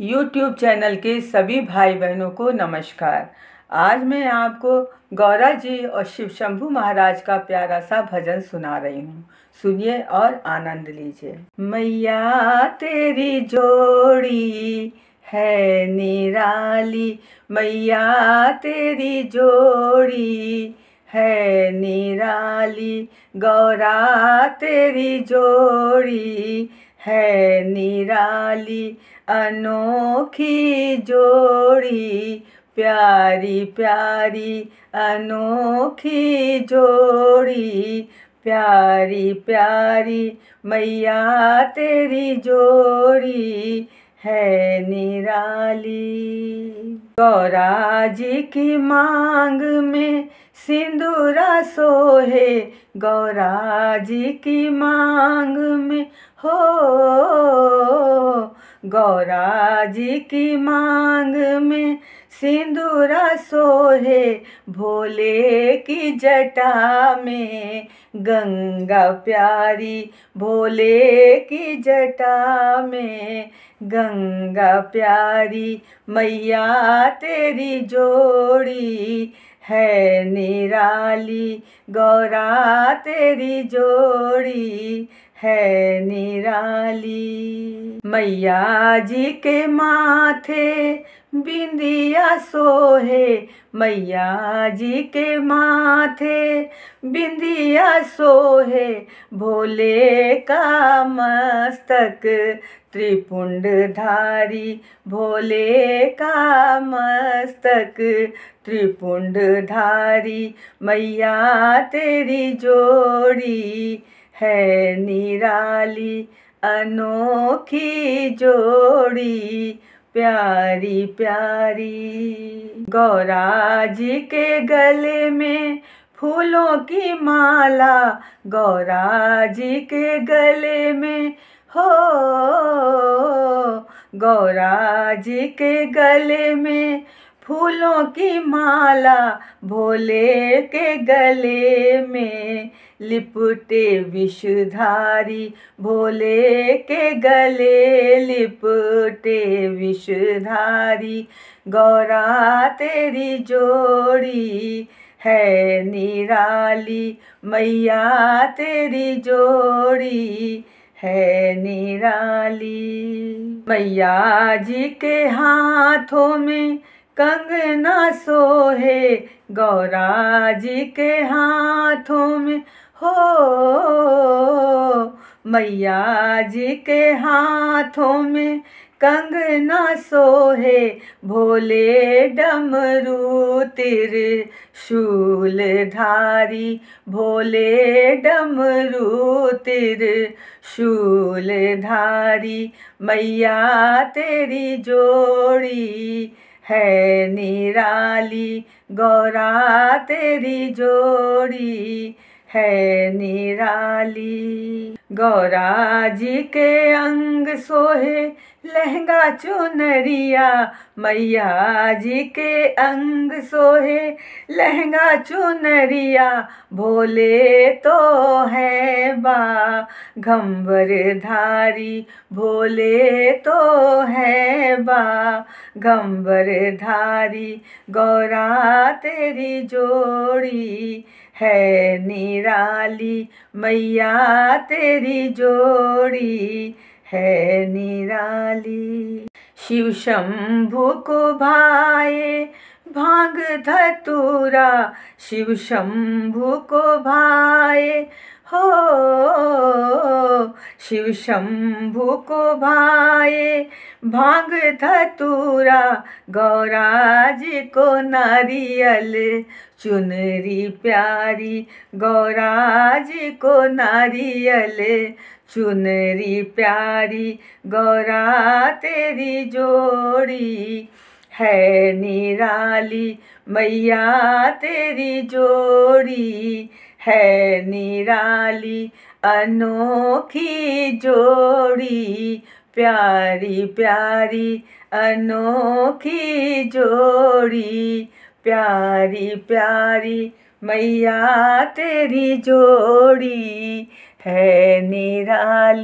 YouTube channel के सभी भाई बहनों को नमस्कार आज मैं आपको गौरा जी और शिव शंभु महाराज का प्यारा सा भजन सुना रही हूँ सुनिए और आनंद लीजिए मैया तेरी जोड़ी है निराली मैया तेरी जोड़ी है निराली गौरा तेरी जोड़ी है निराली अनोखी जोड़ी प्यारी प्यारी अनोखी जोड़ी प्यारी प्यारी मैया तेरी जोड़ी है निराली गौरा जी की मांग में सिंदूरा सोहे गौरा जी की मांग हो गौरा जी की मांग में सिंदूरा सोहे भोले की जटा में गंगा प्यारी भोले की जटा में गंगा प्यारी मैया तेरी जोड़ी है निराली गौरा तेरी जोड़ी है निराली मैया जी के माथे बिंदिया सोहे मैया जी के माथे बिंदिया सोहे भोले का मस्तक त्रिपुंड धारी भोले का मस्तक त्रिपुंड धारी मैया तेरी जोड़ी है निराली अनोखी जोड़ी प्यारी प्यारी गौरा जी के गले में फूलों की माला गौरा जी के गले में हो गौरा जी के गले में फूलों की माला भोले के गले में लिपटे विषधारी भोले के गले लिपटे विषधारी गौरा तेरी जोड़ी है निराली मैया तेरी जोड़ी है निराली मैया जी के हाथों में कंगना सोहे गौरा जी के हाथों में हो मैया जी के हाथों में कंगना सोहे भोले डमरू तिर शूल धारी भोले डमरू तिर शूल धारी मैया तेरी जोड़ी है निराली गौरा तेरी जोड़ी है निराली गौरा जी के अंग सोहे लहंगा चुनरिया मैया जी के अंग सोहे लहंगा चुनरिया भोले तो है बा घंबर धारी भोले तो है बा गंबर धारी गौरा तेरी जोड़ी है निराली मैया तेरी जोड़ी है निराली शिव शंभु को भाए भांग धतूरा शिव शंभु को भाए हो शिव शंभु को भाए भांग धतूरा गौराज को नारियल चुनरी प्यारी गौराज को नारियल चुनरी प्यारी गौरा तेरी जोड़ी है निराली मैया तेरी जोड़ी है निराली अनोखी जोड़ी प्यारी प्यारी अनोखी जोड़ी प्यारी प्यारी मैया तेरी जोड़ी है निराली